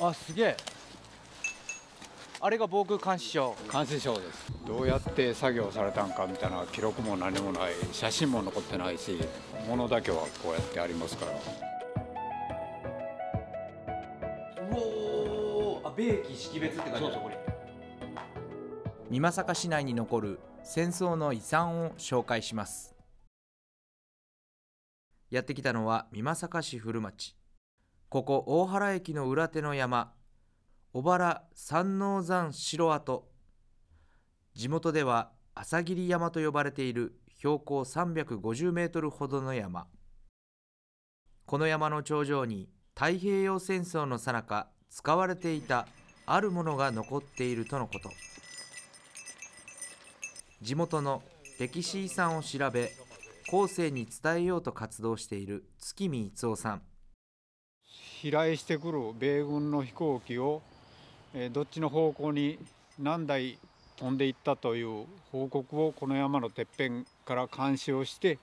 あすげえあれが防空監視所監視所ですどうやって作業されたんかみたいな記録も何もない写真も残ってないし物だけはこうやってありますからうおあ米機識別って感じてあこれ美作市内に残る戦争の遺産を紹介しますやってきたのは美作市古町ここ大原駅の裏手の山小原三王山城跡地元では朝霧山と呼ばれている標高350メートルほどの山この山の頂上に太平洋戦争のさなか使われていたあるものが残っているとのこと地元の歴史遺産を調べ後世に伝えようと活動している月見逸夫さん飛来してくる米軍の飛行機をどっちの方向に何台飛んでいったという報告をこの山のてっぺんから監視をして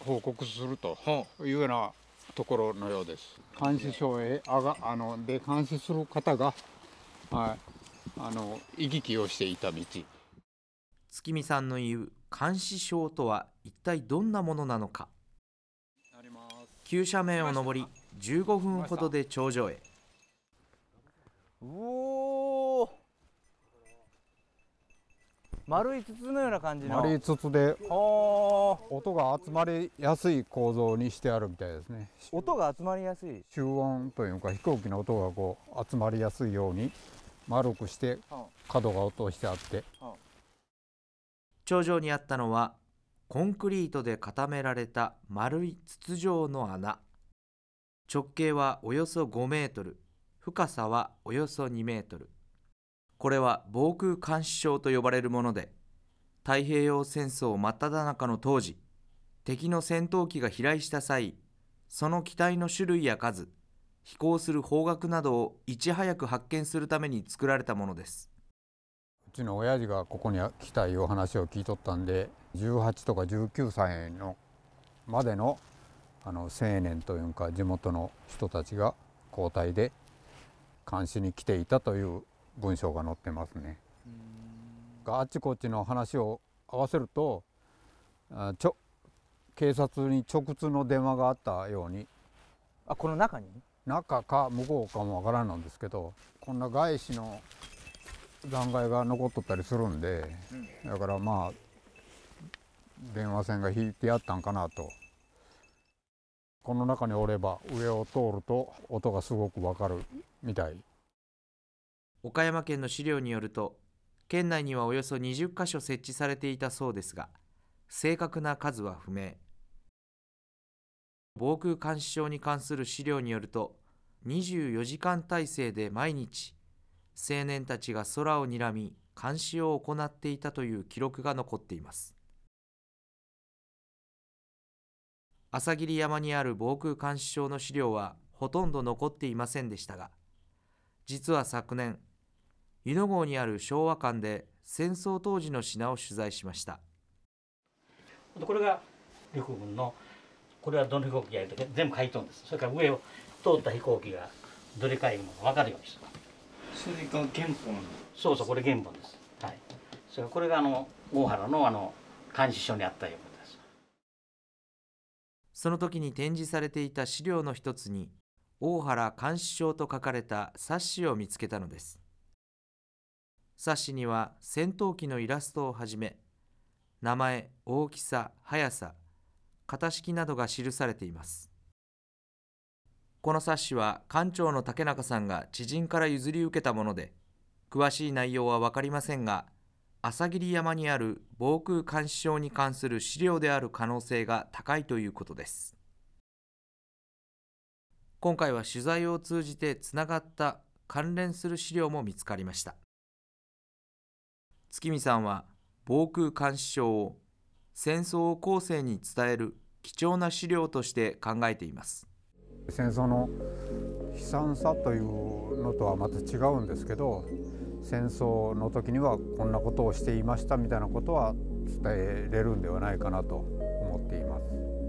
報告するというようなところのようです。監視所へあがあので監視する方が、はい、あの行き来をしていた道。月見さんの言う監視所とは一体どんなものなのか急斜面を登り15分ほどで頂上へおお丸い筒のような感じの丸い筒で音が集まりやすい構造にしてあるみたいですね音が集まりやすい集音というか飛行機の音がこう集まりやすいように丸くして角が落としてあって頂上にあったのはコンクリートで固められた丸い筒状の穴直径はおよそ5メートル、深さはおよそ2メートル。これは防空監視症と呼ばれるもので、太平洋戦争真っ只中の当時、敵の戦闘機が飛来した際、その機体の種類や数、飛行する方角などをいち早く発見するために作られたものです。うちの親父がここに来たいう話を聞いとったんで18とか19歳のまでのあの青年というか地元の人たちが交代で監視に来ていたという文章が載ってますね。があっちこっちの話を合わせるとあちょ警察に直通の電話があったようにあこの中に中か向こうかもわからんなんですけどこんな外資の残骸が残っとったりするんで、だからまあ電話線が引いてあったんかなとこの中におれば上を通ると音がすごくわかるみたい岡山県の資料によると県内にはおよそ20箇所設置されていたそうですが正確な数は不明防空監視庁に関する資料によると24時間体制で毎日青年たちが空を睨み監視を行っていたという記録が残っています朝霧山にある防空監視所の資料はほとんど残っていませんでしたが、実は昨年、湯野郷にある昭和館で戦争当時の品を取材しました。これが陸軍のこれはどの飛行機やると全部書いとんですそれから上を通った飛行機がどれかいうのが分かるようにしたそれが原本そうそうこれ原本ですはいそれこれがあの大原のあの監視所にあったようその時に展示されていた資料の一つに、大原監視症と書かれた冊子を見つけたのです。冊子には戦闘機のイラストをはじめ、名前、大きさ、速さ、型式などが記されています。この冊子は艦長の竹中さんが知人から譲り受けたもので、詳しい内容は分かりませんが、朝霧山にある防空監視症に関する資料である可能性が高いということです今回は取材を通じてつながった関連する資料も見つかりました月見さんは防空監視症を戦争を後世に伝える貴重な資料として考えています戦争の悲惨さというのとはまた違うんですけど戦争の時にはこんなことをしていましたみたいなことは伝えれるんではないかなと思っています。